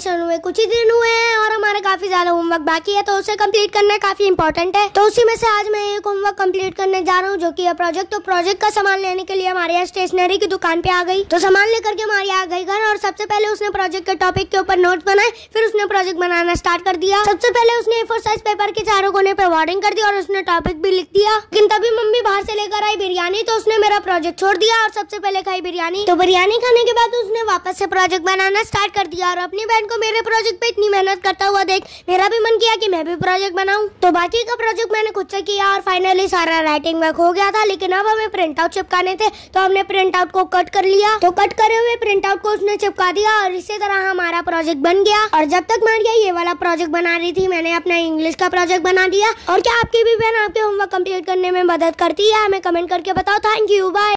admission हुए कुछ ही दिन हुए हैं और हमारे काफी ज्यादा होमवर्क बाकी है तो उसे कंप्लीट करना काफी इंपॉर्टेंट है तो उसी में से आज मैं एक होमवर्क कंप्लीट करने जा रहा हूँ जो कि है प्रोजेक्ट तो प्रोजेक्ट का सामान लेने के लिए हमारे यहाँ स्टेशनरी की दुकान पे आ गई तो सामान लेकर के हमारे यहाँ गई घर और सबसे पहले उसने प्रोजेक्ट के टॉपिक के ऊपर नोट बनाए फिर उसने प्रोजेक्ट बनाना स्टार्ट कर दिया सबसे पहले उसने फोर साइज पेपर के चारों कोने पर वार्डिंग कर दी और उसने टॉपिक भी लिख दिया लेकिन तभी मम्मी बाहर से लेकर आई बिरयानी तो उसने मेरा प्रोजेक्ट छोड़ दिया और सबसे पहले खाई बिरयानी तो बिरयानी खाने के बाद उसने वापस से प्रोजेक्ट बनाना स्टार्ट कर दिया और अपनी बहन को मेरे प्रोजेक्ट पे इतनी मेहनत करता हुआ देख मेरा भी मन किया कि मैं भी प्रोजेक्ट बनाऊं तो बाकी का प्रोजेक्ट मैंने खुद से किया और फाइनली सारा राइटिंग वर्क हो गया था लेकिन अब हमें प्रिंट आउट चिपकाने थे तो हमने प्रिंट आउट को कट कर लिया तो कट करे हुए प्रिंट आउट को उसने चिपका दिया और इसी तरह हमारा प्रोजेक्ट बन गया और जब तक मैं ये वाला प्रोजेक्ट बना रही थी मैंने अपना इंग्लिश का प्रोजेक्ट बना दिया और क्या आपकी भी बहन आपके होमवर्क कम्प्लीट करने में मदद करती है हमें कमेंट करके बताओ थैंक यू बाय